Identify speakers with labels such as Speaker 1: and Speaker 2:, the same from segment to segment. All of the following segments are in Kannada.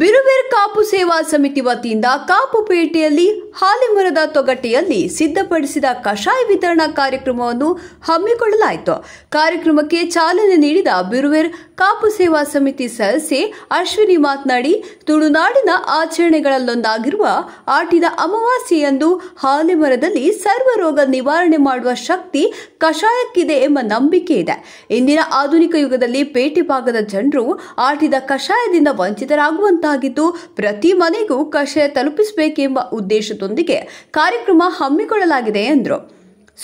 Speaker 1: ಬಿರುಬೇರ್ ಕಾಪು ಸೇವಾ ಸಮಿತಿ ವತಿಯಿಂದ ಕಾಪುಪೇಟೆಯಲ್ಲಿ ಹಾಲಿಮರದ ತೊಗಟೆಯಲ್ಲಿ ಸಿದ್ಧಪಡಿಸಿದ ಕಷಾಯ ವಿತರಣಾ ಕಾರ್ಯಕ್ರಮವನ್ನು ಹಮ್ಮಿಕೊಳ್ಳಲಾಯಿತು ಕಾರ್ಯಕ್ರಮಕ್ಕೆ ಚಾಲನೆ ನೀಡಿದ ಬಿರುವೇರ್ ಕಾಪು ಸೇವಾ ಸಮಿತಿ ಸದಸ್ಯೆ ಅಶ್ವಿನಿ ಮಾತನಾಡಿ ತುಳುನಾಡಿನ ಆಚರಣೆಗಳಲ್ಲೊಂದಾಗಿರುವ ಆಟಿದ ಅಮಾವಾಸ್ಯೆಯಂದು ಹಾಲೆ ಮರದಲ್ಲಿ ಸರ್ವರೋಗ ನಿವಾರಣೆ ಮಾಡುವ ಶಕ್ತಿ ಕಷಾಯಕ್ಕಿದೆ ಎಂಬ ನಂಬಿಕೆ ಇದೆ ಇಂದಿನ ಆಧುನಿಕ ಯುಗದಲ್ಲಿ ಪೇಟೆ ಭಾಗದ ಜನರು ಆಟಿದ ಕಷಾಯದಿಂದ ವಂಚಿತರಾಗುವಂತಾಗಿದ್ದು ಪ್ರತಿ ಮನೆಗೂ ಕಷಾಯ ತಲುಪಿಸಬೇಕೆಂಬ ಉದ್ದೇಶದೊಂದಿಗೆ ಕಾರ್ಯಕ್ರಮ ಹಮ್ಮಿಕೊಳ್ಳಲಾಗಿದೆ ಎಂದರು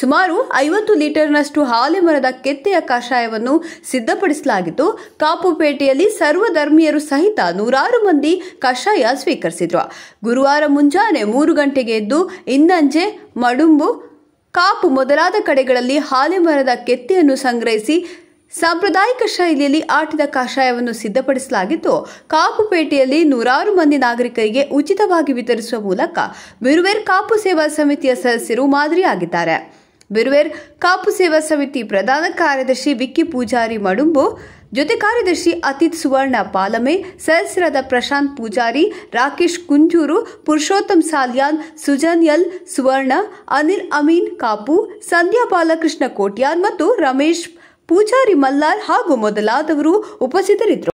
Speaker 1: ಸುಮಾರು ಐವತ್ತು ಲೀಟರ್ನಷ್ಟು ಹಾಲೆ ಮರದ ಕೆತ್ತೆಯ ಕಷಾಯವನ್ನು ಸಿದ್ಧಪಡಿಸಲಾಗಿತ್ತು ಕಾಪುಪೇಟೆಯಲ್ಲಿ ಸರ್ವಧರ್ಮೀಯರು ಸಹಿತ ನೂರಾರು ಮಂದಿ ಕಷಾಯ ಸ್ವೀಕರಿಸಿದ್ರು ಗುರುವಾರ ಮುಂಜಾನೆ ಮೂರು ಗಂಟೆಗೆ ಎದ್ದು ಇನ್ನಂಜೆ ಮಡುಂಬು ಕಾಪು ಮೊದಲಾದ ಕಡೆಗಳಲ್ಲಿ ಹಾಲೆ ಮರದ ಕೆತ್ತೆಯನ್ನು ಸಂಗ್ರಹಿಸಿ ಸಾಂಪ್ರದಾಯಿಕ ಶೈಲಿಯಲ್ಲಿ ಆಟದ ಕಷಾಯವನ್ನು ಸಿದ್ಧಪಡಿಸಲಾಗಿತ್ತು ಕಾಪುಪೇಟೆಯಲ್ಲಿ ನೂರಾರು ಮಂದಿ ನಾಗರಿಕರಿಗೆ ಉಚಿತವಾಗಿ ವಿತರಿಸುವ ಮೂಲಕ ಬಿರುವೇರ್ ಕಾಪು ಸೇವಾ ಸಮಿತಿಯ ಸದಸ್ಯರು ಮಾದರಿಯಾಗಿದ್ದಾರೆ ಬಿರುವೇರ್ ಕಾಪು ಸೇವಾ ಸಮಿತಿ ಪ್ರಧಾನ ಕಾರ್ಯದರ್ಶಿ ವಿಕ್ಕಿ ಪೂಜಾರಿ ಮಡುಂಬು ಜೊತೆ ಕಾರ್ಯದರ್ಶಿ ಅತಿತ್ ಸುವರ್ಣ ಪಾಲಮೆ ಸದಸ್ಯರಾದ ಪ್ರಶಾಂತ್ ಪೂಜಾರಿ ರಾಕೇಶ್ ಕುಂಜೂರು ಪುರುಷೋತ್ತಮ್ ಸಾಲ್ಯಾನ್ ಸುಜನ್ ಯಲ್ ಸುವರ್ಣ ಅನಿಲ್ ಅಮೀನ್ ಕಾಪು ಸಂಧ್ಯಾ ಬಾಲಕೃಷ್ಣ ಕೋಟ್ಯಾನ್ ಮತ್ತು ರಮೇಶ್ ಪೂಜಾರಿ ಮಲ್ಲಾರ್ ಹಾಗೂ ಮೊದಲಾದವರು ಉಪಸ್ಥಿತರಿದ್ದರು